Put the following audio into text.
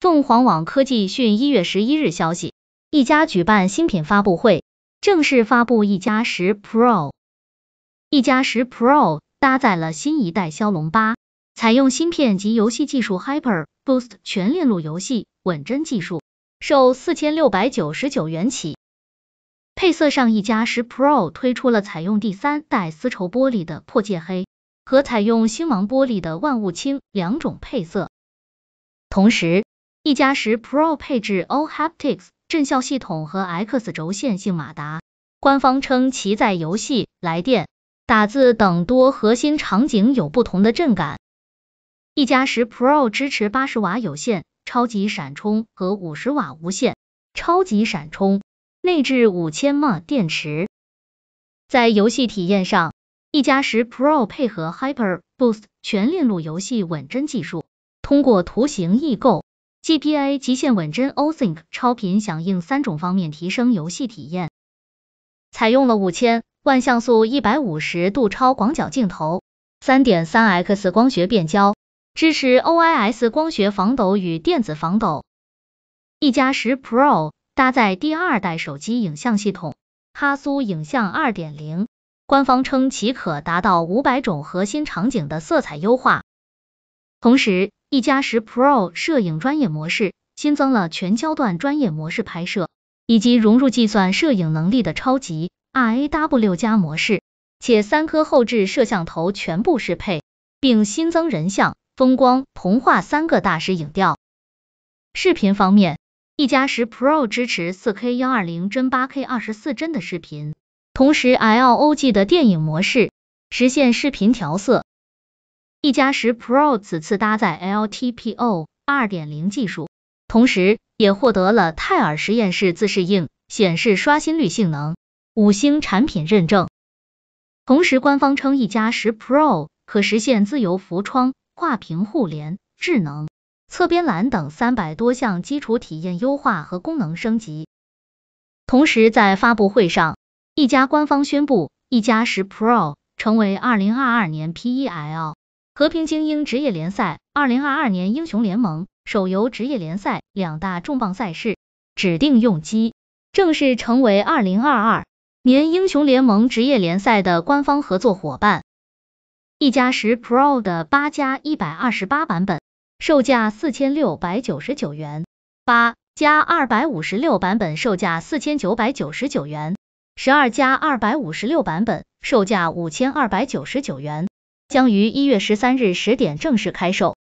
凤凰网科技讯，一月十一日消息，一加举办新品发布会，正式发布一加十 Pro。一加十 Pro 搭载了新一代骁龙八，采用芯片及游戏技术 Hyper Boost 全链路游戏稳帧技术，售四千六百九十九元起。配色上，一加十 Pro 推出了采用第三代丝绸玻璃的破界黑和采用星芒玻璃的万物青两种配色，同时。一加十 Pro 配置 O Haptics 震效系统和 X 轴线性马达，官方称其在游戏、来电、打字等多核心场景有不同的震感。一加十 Pro 支持八十瓦有线超级闪充和五十瓦无线超级闪充，内置五千 mAh 电池。在游戏体验上，一加十 Pro 配合 Hyper Boost 全链路游戏稳帧技术，通过图形异构。GPA 极限稳帧，O-Sync 超频响应三种方面提升游戏体验。采用了五千万像素、一百五十度超广角镜头，三点三 x 光学变焦，支持 OIS 光学防抖与电子防抖。一加十 Pro 搭载第二代手机影像系统，哈苏影像二点零，官方称其可达到五百种核心场景的色彩优化。同时，一加十 Pro 摄影专业模式新增了全焦段专业模式拍摄，以及融入计算摄影能力的超级 R A W 加模式，且三颗后置摄像头全部适配，并新增人像、风光、同化三个大师影调。视频方面，一加十 Pro 支持四 K 幺二零帧、八 K 二十四帧的视频，同时 L O G 的电影模式实现视频调色。一加十 Pro 此次搭载 LTPO 2.0技术，同时也获得了泰尔实验室自适应显示刷新率性能五星产品认证。同时，官方称一加十 Pro 可实现自由浮窗、跨屏互联、智能侧边栏等三百多项基础体验优化和功能升级。同时，在发布会上，一加官方宣布一加十 Pro 成为2022年 PEL。和平精英职业联赛、二零二二年英雄联盟手游职业联赛两大重磅赛事指定用机，正式成为二零二二年英雄联盟职业联赛的官方合作伙伴。一加十 Pro 的八加一百二十八版本售价四千六百九十九元，八加二百五十六版本售价四千九百九十九元，十二加二百五十六版本售价五千二百九十九元。将于一月十三日十点正式开售。